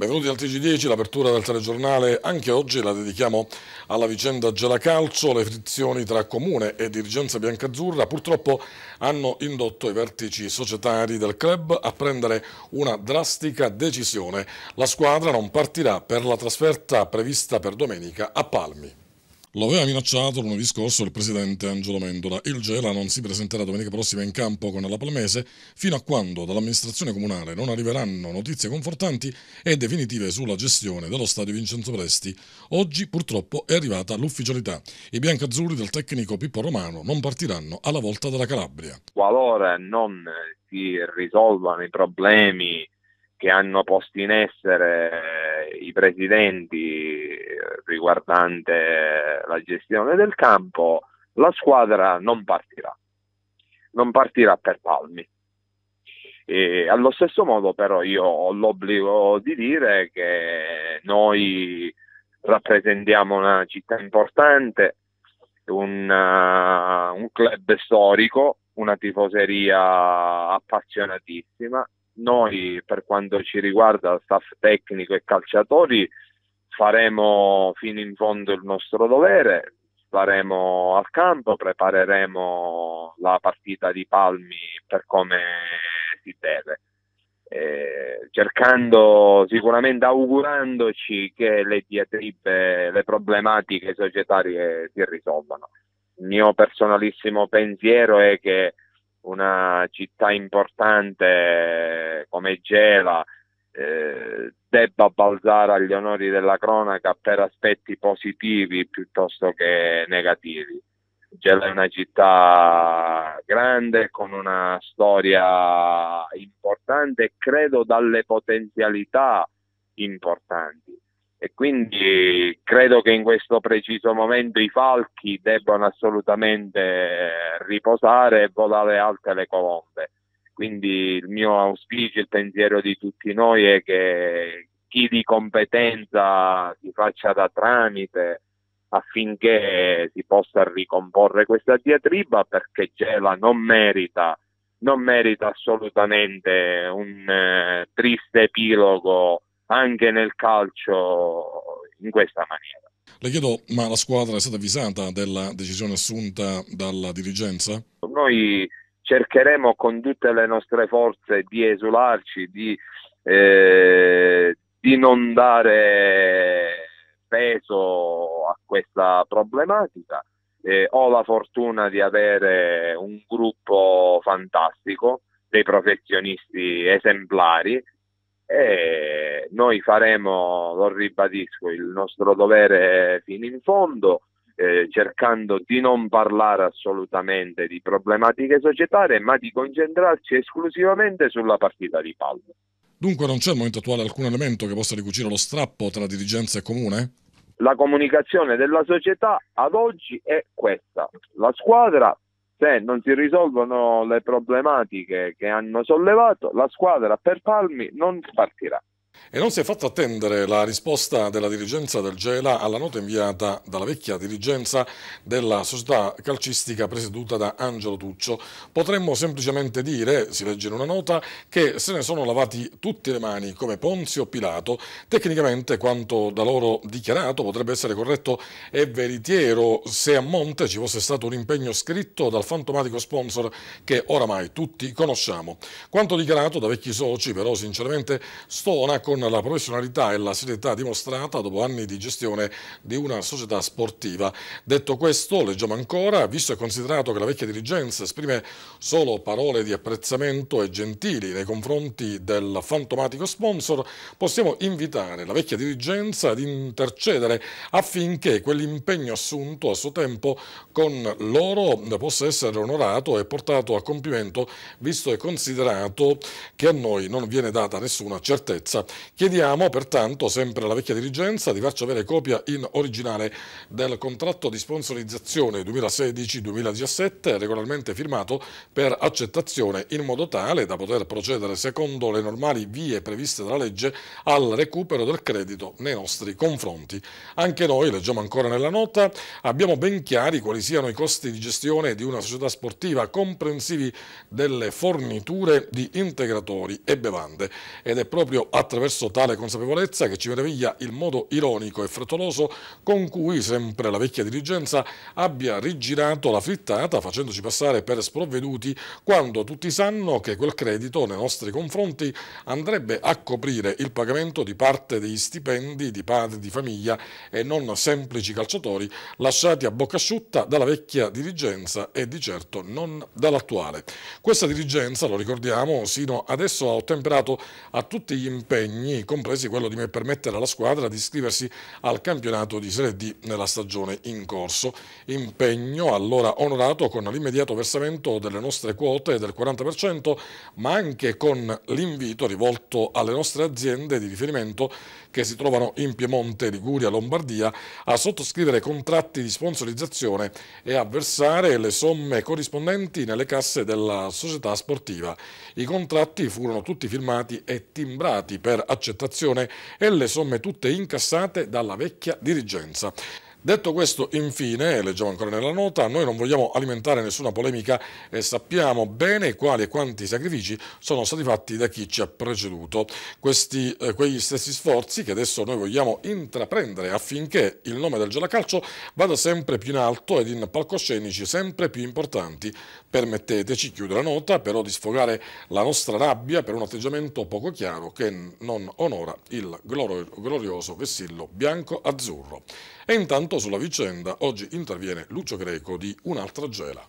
Benvenuti al TG10, l'apertura del telegiornale anche oggi la dedichiamo alla vicenda Gelacalcio, le frizioni tra Comune e dirigenza biancazzurra purtroppo hanno indotto i vertici societari del club a prendere una drastica decisione. La squadra non partirà per la trasferta prevista per domenica a Palmi. Lo aveva minacciato lunedì scorso il presidente Angelo Mendola. Il Gela non si presenterà domenica prossima in campo con la Palmese fino a quando dall'amministrazione comunale non arriveranno notizie confortanti e definitive sulla gestione dello stadio Vincenzo Presti. Oggi purtroppo è arrivata l'ufficialità. I biancazzurri del tecnico Pippo Romano non partiranno alla volta della Calabria. Qualora non si risolvano i problemi che hanno posto in essere eh, i presidenti eh, riguardante la gestione del campo, la squadra non partirà, non partirà per palmi. E allo stesso modo però io ho l'obbligo di dire che noi rappresentiamo una città importante, un, uh, un club storico, una tifoseria appassionatissima noi, per quanto ci riguarda, staff tecnico e calciatori, faremo fino in fondo il nostro dovere, staremo al campo, prepareremo la partita di Palmi per come si deve. Eh, cercando sicuramente augurandoci che le diatribe, le problematiche societarie si risolvano. Il mio personalissimo pensiero è che una città importante eh, come Gela eh, debba balzare agli onori della cronaca per aspetti positivi piuttosto che negativi. Gela è una città grande con una storia importante e credo dalle potenzialità importanti e quindi credo che in questo preciso momento i falchi debbano assolutamente riposare e volare alte le colombe. Quindi il mio auspicio, il pensiero di tutti noi è che chi di competenza si faccia da tramite affinché si possa ricomporre questa diatriba perché Gela non merita, non merita assolutamente un eh, triste epilogo anche nel calcio in questa maniera. Le chiedo, ma la squadra è stata avvisata della decisione assunta dalla dirigenza? Noi cercheremo con tutte le nostre forze di esularci, di, eh, di non dare peso a questa problematica. Eh, ho la fortuna di avere un gruppo fantastico, dei professionisti esemplari e noi faremo, lo ribadisco, il nostro dovere fino in fondo. Eh, cercando di non parlare assolutamente di problematiche societarie, ma di concentrarci esclusivamente sulla partita di palla. Dunque non c'è al momento attuale alcun elemento che possa ricucire lo strappo tra dirigenza e comune? La comunicazione della società ad oggi è questa. La squadra se non si risolvono le problematiche che hanno sollevato, la squadra per Palmi non partirà. E non si è fatto attendere la risposta della dirigenza del Gela alla nota inviata dalla vecchia dirigenza della società calcistica presieduta da Angelo Tuccio. Potremmo semplicemente dire, si legge in una nota, che se ne sono lavati tutte le mani come Ponzio Pilato. Tecnicamente quanto da loro dichiarato potrebbe essere corretto e veritiero se a monte ci fosse stato un impegno scritto dal fantomatico sponsor che oramai tutti conosciamo. Quanto dichiarato da vecchi soci però sinceramente stona con la professionalità e la serietà dimostrata dopo anni di gestione di una società sportiva. Detto questo, leggiamo ancora, visto e considerato che la vecchia dirigenza esprime solo parole di apprezzamento e gentili nei confronti del fantomatico sponsor, possiamo invitare la vecchia dirigenza ad intercedere affinché quell'impegno assunto a suo tempo con loro possa essere onorato e portato a compimento, visto e considerato che a noi non viene data nessuna certezza. Chiediamo pertanto sempre alla vecchia dirigenza di farci avere copia in originale del contratto di sponsorizzazione 2016-2017 regolarmente firmato per accettazione in modo tale da poter procedere secondo le normali vie previste dalla legge al recupero del credito nei nostri confronti. Anche noi, leggiamo ancora nella nota, abbiamo ben chiari quali siano i costi di gestione di una società sportiva comprensivi delle forniture di integratori e bevande ed è proprio attraverso verso tale consapevolezza che ci meraviglia il modo ironico e frettoloso con cui sempre la vecchia dirigenza abbia rigirato la frittata facendoci passare per sprovveduti quando tutti sanno che quel credito nei nostri confronti andrebbe a coprire il pagamento di parte degli stipendi di padri di famiglia e non semplici calciatori lasciati a bocca asciutta dalla vecchia dirigenza e di certo non dall'attuale. Questa dirigenza, lo ricordiamo, sino adesso ha ottemperato a tutti gli impegni impegni, compresi quello di permettere alla squadra di iscriversi al campionato di Serie D nella stagione in corso. Impegno allora onorato con l'immediato versamento delle nostre quote del 40%, ma anche con l'invito rivolto alle nostre aziende di riferimento che si trovano in Piemonte, Liguria, Lombardia a sottoscrivere contratti di sponsorizzazione e a versare le somme corrispondenti nelle casse della società sportiva. I contratti furono tutti firmati e timbrati per accettazione e le somme tutte incassate dalla vecchia dirigenza. Detto questo, infine, leggiamo ancora nella nota, noi non vogliamo alimentare nessuna polemica e sappiamo bene quali e quanti sacrifici sono stati fatti da chi ci ha preceduto. Questi, eh, quegli stessi sforzi che adesso noi vogliamo intraprendere affinché il nome del Gelacalcio vada sempre più in alto ed in palcoscenici sempre più importanti. Permetteteci, chiudo la nota, però di sfogare la nostra rabbia per un atteggiamento poco chiaro che non onora il glorioso vessillo bianco-azzurro. E intanto sulla vicenda oggi interviene Lucio Greco di Un'altra gela.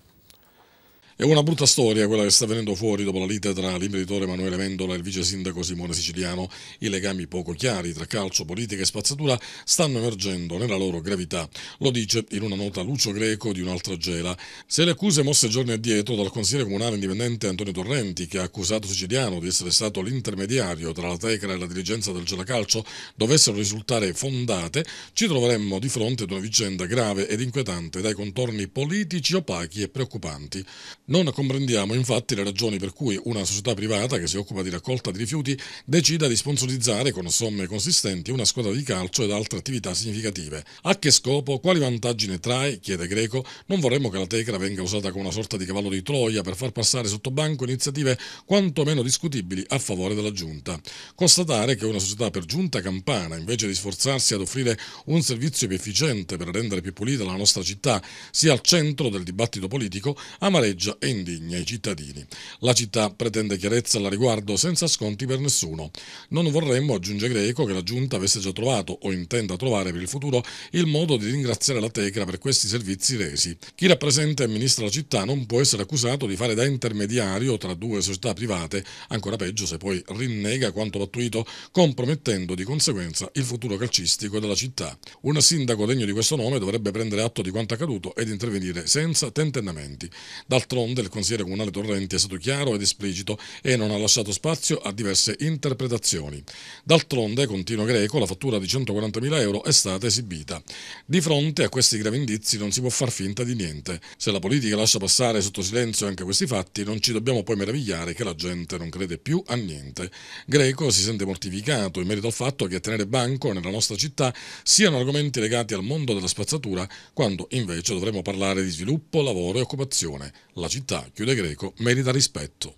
È una brutta storia quella che sta venendo fuori dopo la lite tra l'imprenditore Emanuele Mendola e il vice sindaco Simone Siciliano. I legami poco chiari tra calcio, politica e spazzatura stanno emergendo nella loro gravità. Lo dice in una nota Lucio Greco di un'altra gela. Se le accuse mosse giorni addietro dal consigliere comunale indipendente Antonio Torrenti, che ha accusato Siciliano di essere stato l'intermediario tra la Tecra e la dirigenza del Gelacalcio, dovessero risultare fondate, ci troveremmo di fronte ad una vicenda grave ed inquietante dai contorni politici opachi e preoccupanti. Non comprendiamo infatti le ragioni per cui una società privata che si occupa di raccolta di rifiuti decida di sponsorizzare con somme consistenti una squadra di calcio ed altre attività significative. A che scopo? Quali vantaggi ne trae? chiede Greco. Non vorremmo che la Tecra venga usata come una sorta di cavallo di Troia per far passare sotto banco iniziative quantomeno discutibili a favore della giunta. Constatare che una società per giunta campana, invece di sforzarsi ad offrire un servizio più efficiente per rendere più pulita la nostra città, sia al centro del dibattito politico, amareggia e indigna i cittadini. La città pretende chiarezza al riguardo senza sconti per nessuno. Non vorremmo, aggiunge Greco, che la Giunta avesse già trovato o intenda trovare per il futuro il modo di ringraziare la Tecra per questi servizi resi. Chi rappresenta e amministra la città non può essere accusato di fare da intermediario tra due società private, ancora peggio se poi rinnega quanto pattuito, compromettendo di conseguenza il futuro calcistico della città. Un sindaco degno di questo nome dovrebbe prendere atto di quanto accaduto ed intervenire senza tentennamenti. D'altronde onde il consigliere comunale Torrenti è stato chiaro ed esplicito e non ha lasciato spazio a diverse interpretazioni. D'altronde, continua Greco, la fattura di 140.000 euro è stata esibita. Di fronte a questi gravi indizi non si può far finta di niente. Se la politica lascia passare sotto silenzio anche questi fatti, non ci dobbiamo poi meravigliare che la gente non crede più a niente. Greco si sente mortificato in merito al fatto che tenere banco nella nostra città siano argomenti legati al mondo della spazzatura, quando invece dovremmo parlare di sviluppo, lavoro e occupazione. La città città, chiude Greco, merita rispetto.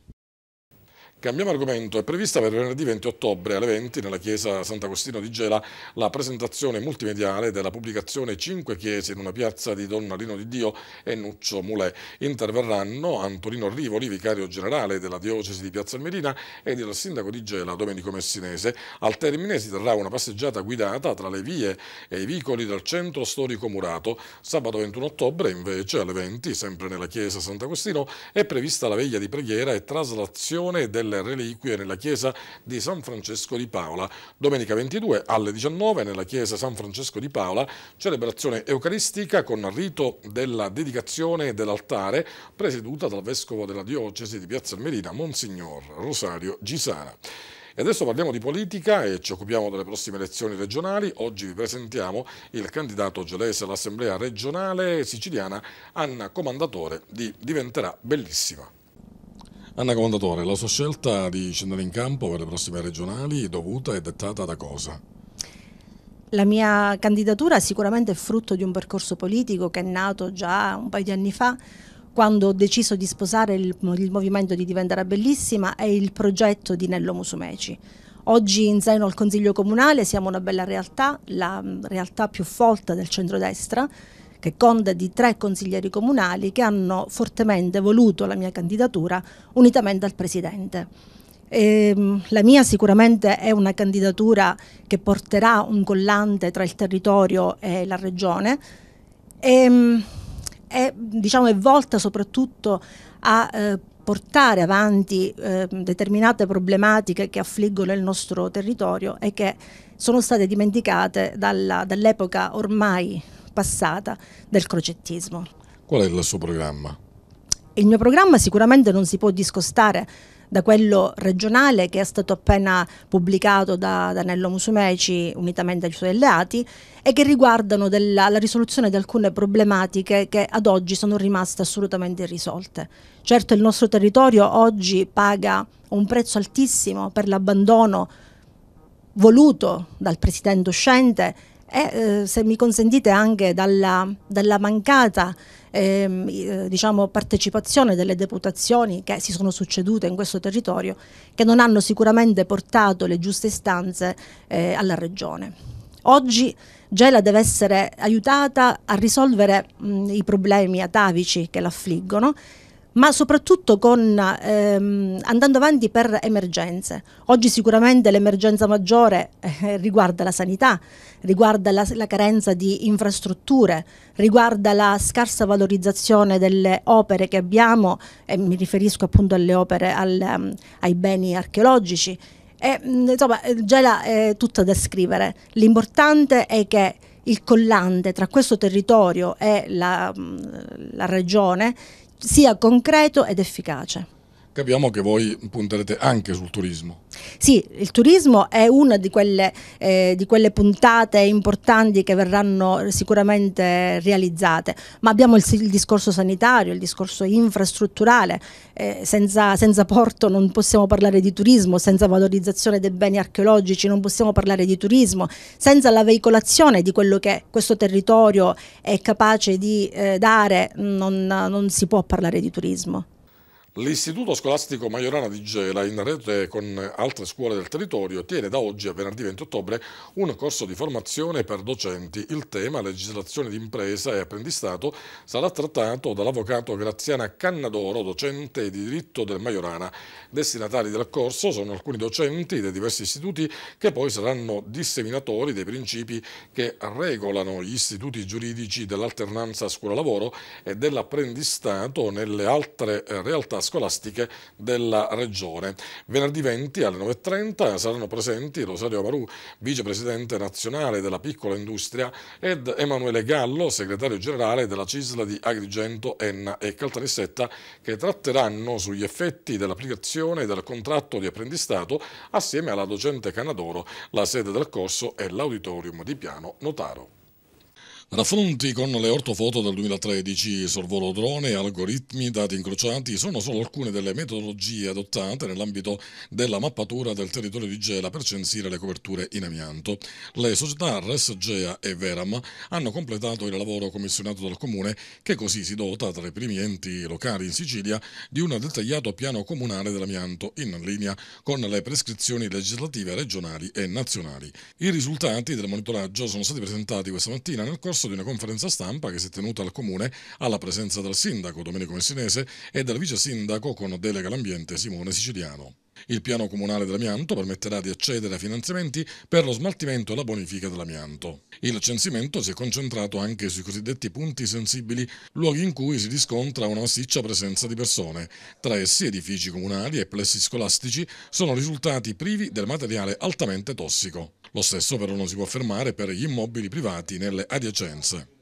Cambiamo argomento. È prevista per venerdì 20 ottobre alle 20 nella chiesa Sant'Agostino di Gela la presentazione multimediale della pubblicazione Cinque chiese in una piazza di Don Marino di Dio e Nuccio Mulè. Interverranno Antonino Rivoli, vicario generale della diocesi di Piazza Almerina ed il sindaco di Gela Domenico Messinese. Al termine si terrà una passeggiata guidata tra le vie e i vicoli del centro storico murato. Sabato 21 ottobre invece alle 20, sempre nella chiesa Sant'Agostino, è prevista la veglia di preghiera e traslazione delle delle reliquie nella chiesa di San Francesco di Paola. Domenica 22 alle 19 nella chiesa San Francesco di Paola, celebrazione eucaristica con rito della dedicazione dell'altare presieduta dal vescovo della diocesi di Piazza Merina, Monsignor Rosario Gisana. E adesso parliamo di politica e ci occupiamo delle prossime elezioni regionali. Oggi vi presentiamo il candidato gelese all'Assemblea regionale siciliana, Anna Comandatore, di Diventerà Bellissima. Anna Comandatore, la sua scelta di scendere in campo per le prossime regionali è dovuta e dettata da cosa? La mia candidatura è sicuramente è frutto di un percorso politico che è nato già un paio di anni fa quando ho deciso di sposare il, il movimento di Diventare Bellissima e il progetto di Nello Musumeci. Oggi in seno al Consiglio Comunale siamo una bella realtà, la realtà più folta del centrodestra, destra che conta di tre consiglieri comunali che hanno fortemente voluto la mia candidatura unitamente al Presidente. E, ehm, la mia sicuramente è una candidatura che porterà un collante tra il territorio e la regione e, ehm, è, diciamo, è volta soprattutto a eh, portare avanti eh, determinate problematiche che affliggono il nostro territorio e che sono state dimenticate dall'epoca dall ormai passata del crocettismo. Qual è il suo programma? Il mio programma sicuramente non si può discostare da quello regionale che è stato appena pubblicato da Danello Musumeci unitamente ai suoi alleati e che riguardano della, la risoluzione di alcune problematiche che ad oggi sono rimaste assolutamente irrisolte. Certo il nostro territorio oggi paga un prezzo altissimo per l'abbandono voluto dal presidente uscente e eh, eh, se mi consentite anche dalla, dalla mancata ehm, eh, diciamo, partecipazione delle deputazioni che si sono succedute in questo territorio che non hanno sicuramente portato le giuste istanze eh, alla Regione. Oggi Gela deve essere aiutata a risolvere mh, i problemi atavici che l'affliggono ma soprattutto con, ehm, andando avanti per emergenze. Oggi sicuramente l'emergenza maggiore eh, riguarda la sanità, riguarda la, la, carenza di infrastrutture, riguarda la scarsa valorizzazione delle opere che abbiamo, e mi riferisco appunto alle opere, al, ehm, ai beni archeologici. E, mm, insomma, eh, Gela è tutta da scrivere. L'importante è che il collante tra questo territorio e la, mm, la regione sia concreto ed efficace. Capiamo che voi punterete anche sul turismo. Sì, il turismo è una di quelle, eh, di quelle puntate importanti che verranno sicuramente realizzate, ma abbiamo il, il discorso sanitario, il discorso infrastrutturale, eh, senza, senza porto non possiamo parlare di turismo, senza valorizzazione dei beni archeologici non possiamo parlare di turismo, senza la veicolazione di quello che questo territorio è capace di eh, dare non, non si può parlare di turismo. L'Istituto Scolastico Maiorana di Gela, in rete con altre scuole del territorio, tiene da oggi a venerdì 20 ottobre un corso di formazione per docenti. Il tema legislazione di impresa e apprendistato sarà trattato dall'avvocato Graziana Cannadoro, docente di diritto del Maiorana. Destinatari del corso sono alcuni docenti dei diversi istituti che poi saranno disseminatori dei principi che regolano gli istituti giuridici dell'alternanza scuola-lavoro e dell'apprendistato nelle altre realtà scolastiche della Regione. Venerdì 20 alle 9.30 saranno presenti Rosario Marù, vicepresidente nazionale della piccola industria, ed Emanuele Gallo, segretario generale della CISLA di Agrigento, Enna e Caltanissetta, che tratteranno sugli effetti dell'applicazione del contratto di apprendistato assieme alla docente Canadoro, la sede del corso e l'auditorium di Piano Notaro. Raffronti con le ortofoto del 2013, sorvolo drone, algoritmi, dati incrociati sono solo alcune delle metodologie adottate nell'ambito della mappatura del territorio di Gela per censire le coperture in amianto. Le società ResGea e Veram hanno completato il lavoro commissionato dal comune che così si dota tra i primi enti locali in Sicilia di un dettagliato piano comunale dell'amianto in linea con le prescrizioni legislative regionali e nazionali. I risultati del monitoraggio sono stati presentati questa mattina nel corso corso di una conferenza stampa che si è tenuta al Comune alla presenza del sindaco Domenico Messinese e del vice sindaco con delega all'ambiente Simone Siciliano. Il piano comunale dell'amianto permetterà di accedere a finanziamenti per lo smaltimento e la bonifica dell'amianto. Il censimento si è concentrato anche sui cosiddetti punti sensibili, luoghi in cui si riscontra una massiccia presenza di persone. Tra essi edifici comunali e plessi scolastici sono risultati privi del materiale altamente tossico. Lo stesso però non si può affermare per gli immobili privati nelle adiacenze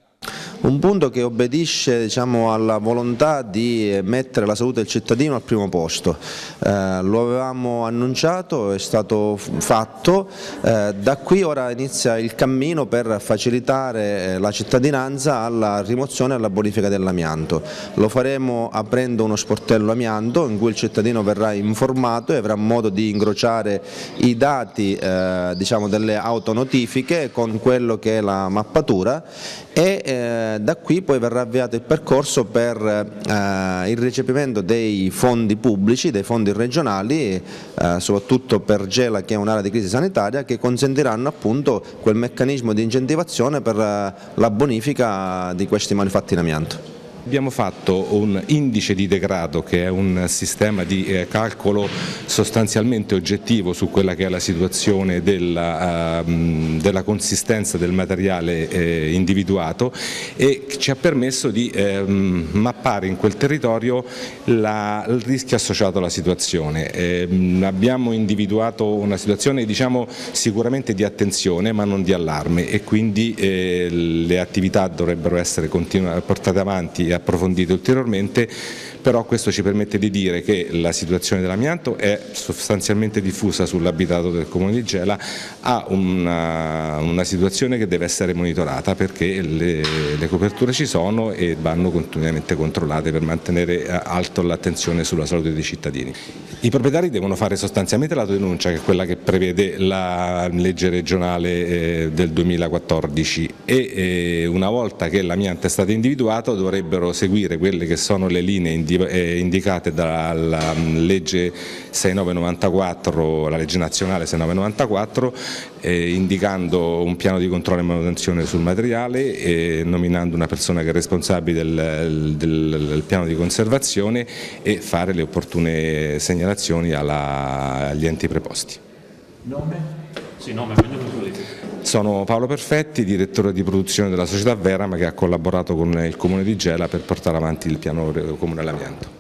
un punto che obbedisce diciamo, alla volontà di eh, mettere la salute del cittadino al primo posto. Eh, lo avevamo annunciato, è stato fatto, eh, da qui ora inizia il cammino per facilitare eh, la cittadinanza alla rimozione e alla bonifica dell'amianto. Lo faremo aprendo uno sportello amianto in cui il cittadino verrà informato e avrà modo di incrociare i dati eh, diciamo, delle autonotifiche con quello che è la mappatura e eh, da qui poi verrà avviato il percorso per eh, il recepimento dei fondi pubblici, dei fondi regionali, eh, soprattutto per Gela che è un'area di crisi sanitaria, che consentiranno appunto quel meccanismo di incentivazione per eh, la bonifica di questi manufatti in amianto. Abbiamo fatto un indice di degrado che è un sistema di eh, calcolo sostanzialmente oggettivo su quella che è la situazione della, ehm, della consistenza del materiale eh, individuato e ci ha permesso di ehm, mappare in quel territorio la, il rischio associato alla situazione. Ehm, abbiamo individuato una situazione diciamo, sicuramente di attenzione ma non di allarme e quindi eh, le attività dovrebbero essere portate avanti e approfondito ulteriormente però questo ci permette di dire che la situazione dell'amianto è sostanzialmente diffusa sull'abitato del Comune di Gela, ha una, una, situazione che deve essere monitorata perché le, le coperture ci sono e vanno continuamente controllate per mantenere eh, alto l'attenzione sulla salute dei cittadini. I proprietari devono fare sostanzialmente la denuncia che è quella che prevede la legge regionale eh, del 2014 e eh, una volta che l'amianto è stato individuato dovrebbero seguire quelle che sono le linee indicate eh, indicate dalla mm, legge 6994, la legge nazionale 6994, eh, indicando un piano di controllo e manutenzione sul materiale, eh, nominando una persona che è responsabile del, del, del, piano di conservazione e fare le opportune segnalazioni alla, agli enti preposti. Nome? Sì, nome, cognome pure. Sono Paolo Perfetti, direttore di produzione della società Verama che ha collaborato con il Comune di Gela per portare avanti il piano comune amianto.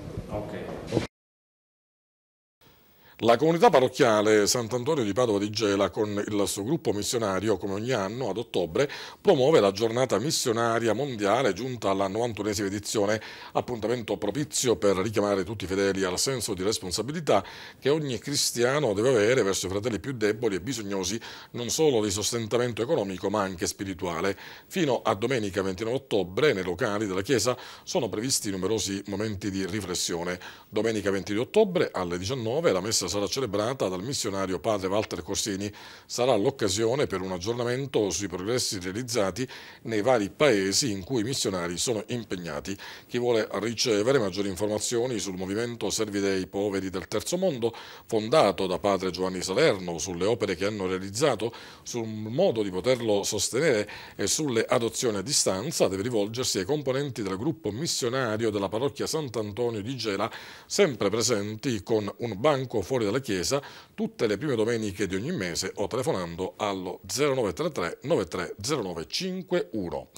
La comunità parrocchiale Sant'Antonio di Padova di Gela con il suo gruppo missionario come ogni anno ad ottobre promuove la giornata missionaria mondiale giunta alla 91esima edizione, appuntamento propizio per richiamare tutti i fedeli al senso di responsabilità che ogni cristiano deve avere verso i fratelli più deboli e bisognosi non solo di sostentamento economico ma anche spirituale. Fino a domenica 29 ottobre nei locali della Chiesa sono previsti numerosi momenti di riflessione. Domenica 22 ottobre alle 19 la messa sarà celebrata dal missionario padre Walter Corsini, sarà l'occasione per un aggiornamento sui progressi realizzati nei vari paesi in cui i missionari sono impegnati. Chi vuole ricevere maggiori informazioni sul movimento Servi dei Poveri del Terzo Mondo, fondato da padre Giovanni Salerno, sulle opere che hanno realizzato, sul modo di poterlo sostenere e sulle adozioni a distanza, deve rivolgersi ai componenti del gruppo missionario della parrocchia Sant'Antonio di Gela, sempre presenti con un banco fuori fuori dalla chiesa tutte le prime domeniche di ogni mese o telefonando allo 0933 930951.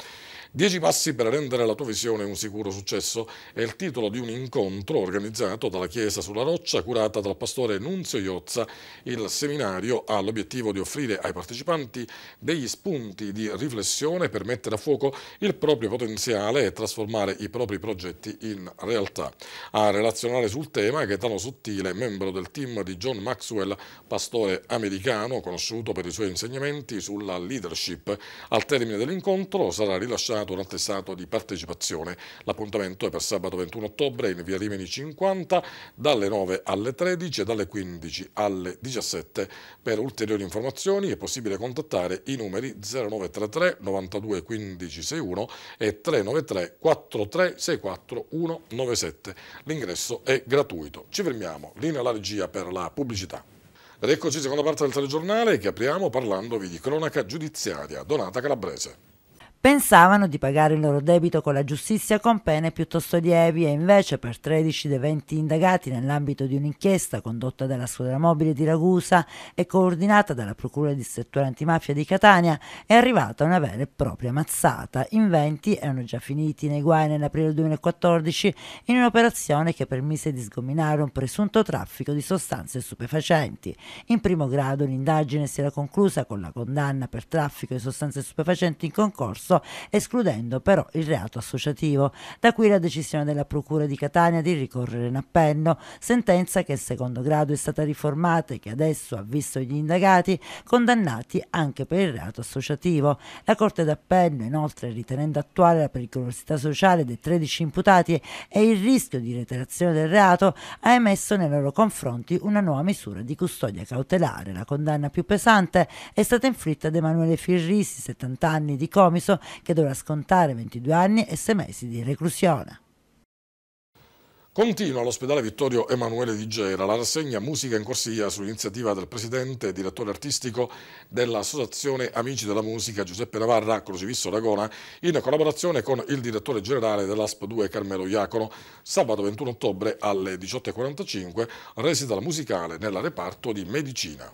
Dieci passi per rendere la tua visione un sicuro successo è il titolo di un incontro organizzato dalla Chiesa sulla Roccia, curata dal pastore Nunzio Iozza. Il seminario ha l'obiettivo di offrire ai partecipanti degli spunti di riflessione per mettere a fuoco il proprio potenziale e trasformare i propri progetti in realtà. A relazionare sul tema Gaetano Sottile, membro del team di John Maxwell, pastore americano conosciuto per i suoi insegnamenti sulla leadership. Al termine dell'incontro sarà rilasciato firmato un attestato di partecipazione. L'appuntamento è per sabato 21 ottobre in via Rimini 50 dalle 9 alle 13 e dalle 15 alle 17. Per ulteriori informazioni è possibile contattare i numeri 0933 92 1561 e 393 43 64 197. L'ingresso è gratuito. Ci fermiamo. Linea alla regia per la pubblicità. Ed eccoci seconda parte del telegiornale che apriamo parlandovi di cronaca giudiziaria Donata Calabrese. Pensavano di pagare il loro debito con la giustizia con pene piuttosto lievi e invece per 13 dei 20 indagati nell'ambito di un'inchiesta condotta dalla squadra mobile di Ragusa e coordinata dalla Procura distrettuale antimafia di Catania è arrivata una vera e propria mazzata. In 20 erano già finiti nei guai nell'aprile 2014 in un'operazione che permise di sgominare un presunto traffico di sostanze stupefacenti. In primo grado l'indagine si era conclusa con la condanna per traffico di sostanze stupefacenti in concorso corso, escludendo però il reato associativo. Da qui la decisione della Procura di Catania di ricorrere in appello, sentenza che in secondo grado è stata riformata e che adesso ha visto gli indagati condannati anche per il reato associativo. La Corte d'Appello, inoltre, ritenendo attuale la pericolosità sociale dei 13 imputati e il rischio di reiterazione del reato, ha emesso nei loro confronti una nuova misura di custodia cautelare. La condanna più pesante è stata inflitta ad Emanuele Firrisi, 70 anni di Comiso, che dovrà scontare 22 anni e 6 mesi di reclusione. Continua all'ospedale Vittorio Emanuele di Gera la rassegna Musica in Corsia sull'iniziativa del presidente e direttore artistico dell'Associazione Amici della Musica Giuseppe Navarra Crocifisso Ragona in collaborazione con il direttore generale dell'ASP 2 Carmelo Iacono. Sabato 21 ottobre alle 18.45 resita la musicale nella reparto di medicina.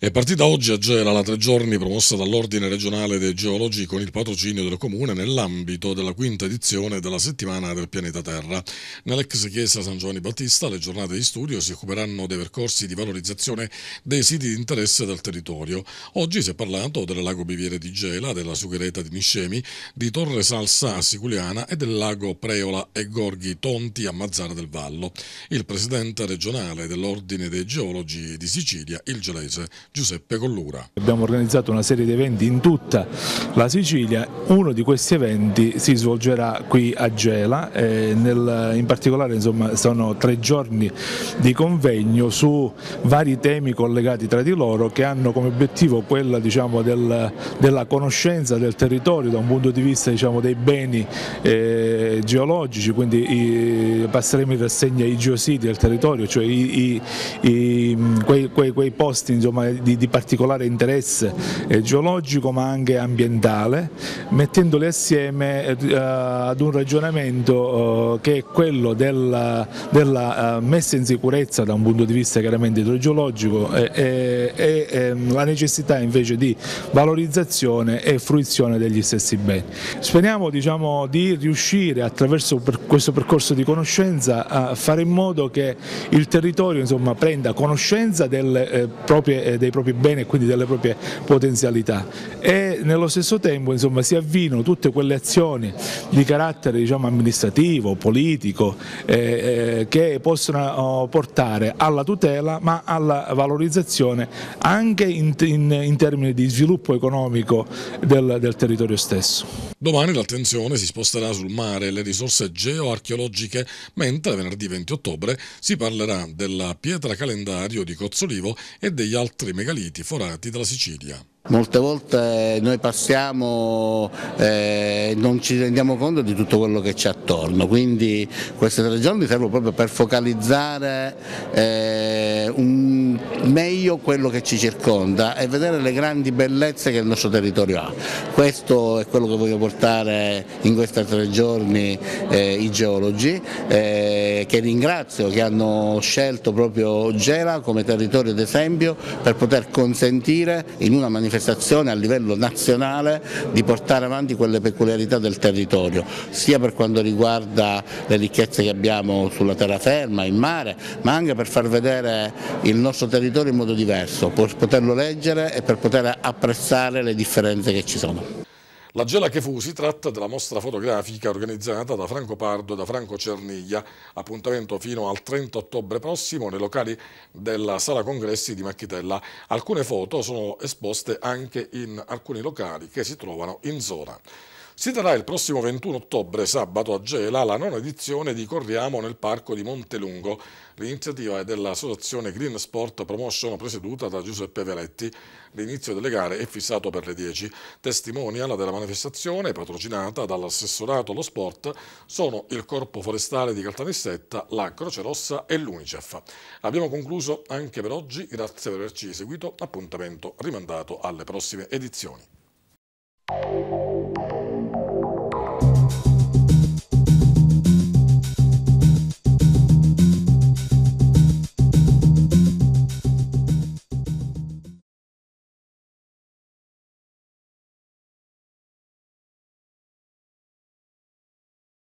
È partita oggi a Gela la tre giorni promossa dall'Ordine regionale dei geologi con il patrocinio del Comune nell'ambito della quinta edizione della settimana del pianeta Terra. Nell'ex chiesa San Giovanni Battista le giornate di studio si occuperanno dei percorsi di valorizzazione dei siti di interesse del territorio. Oggi si è parlato del lago Biviere di Gela, della Sughereta di Niscemi, di Torre Salsa a Siculiana e del lago Preola e Gorghi Tonti a Mazzara del Vallo. Il presidente regionale dell'Ordine dei geologi di Sicilia, il Gelese, Giuseppe Collura. Abbiamo organizzato una serie di eventi in tutta la Sicilia, uno di questi eventi si svolgerà qui a Gela, eh, nel, in particolare insomma, sono tre giorni di convegno su vari temi collegati tra di loro che hanno come obiettivo quella diciamo, del, della conoscenza del territorio da un punto di vista diciamo, dei beni eh, geologici, quindi i, passeremo in rassegna i geositi del territorio, cioè i, i, quei, quei, quei, posti insomma, di, di particolare interesse eh, geologico ma anche ambientale, mettendole assieme eh, ad un ragionamento eh, che è quello della, della eh, messa in sicurezza da un punto di vista chiaramente idrogeologico e ehm, la necessità invece di valorizzazione e fruizione degli stessi beni. Speriamo diciamo, di riuscire attraverso questo percorso di conoscenza a fare in modo che il territorio insomma, prenda conoscenza delle, eh, proprie, eh, dei dei propri beni e quindi delle proprie potenzialità e nello stesso tempo insomma, si avvino tutte quelle azioni di carattere diciamo, amministrativo, politico eh, eh, che possono eh, portare alla tutela ma alla valorizzazione anche in, in, in termini di sviluppo economico del, del territorio stesso. Domani l'attenzione si sposterà sul mare e le risorse geoarcheologiche, mentre venerdì 20 ottobre si parlerà della pietra calendario di Cozzolivo e degli altri megaliti forati dalla Sicilia. Molte volte noi passiamo e eh, non ci rendiamo conto di tutto quello che c'è attorno, quindi queste tre giorni servono proprio per focalizzare eh, un, meglio quello che ci circonda e vedere le grandi bellezze che il nostro territorio ha. Questo è quello che voglio portare in questi tre giorni eh, i geologi, che ringrazio che hanno scelto proprio Gela come territorio d'esempio per poter consentire in una manifestazione manifestazione a livello nazionale di portare avanti quelle peculiarità del territorio, sia per quanto riguarda le ricchezze che abbiamo sulla terraferma, in mare, ma anche per far vedere il nostro territorio in modo diverso, per poterlo leggere e per poter apprezzare le differenze che ci sono. La Gela che fu si tratta della mostra fotografica organizzata da Franco Pardo e da Franco Cerniglia, appuntamento fino al 30 ottobre prossimo nei locali della Sala Congressi di Macchitella. Alcune foto sono esposte anche in alcuni locali che si trovano in zona. Si terrà il prossimo 21 ottobre, sabato, a Gela, la nona edizione di Corriamo nel Parco di Montelungo. L'iniziativa è dell'associazione Green Sport Promotion presieduta da Giuseppe Veletti. L'inizio delle gare è fissato per le 10. Testimonial della manifestazione, patrocinata dall'assessorato allo sport, sono il Corpo Forestale di Caltanissetta, la Croce Rossa e l'Unicef. Abbiamo concluso anche per oggi, grazie per averci seguito, appuntamento rimandato alle prossime edizioni.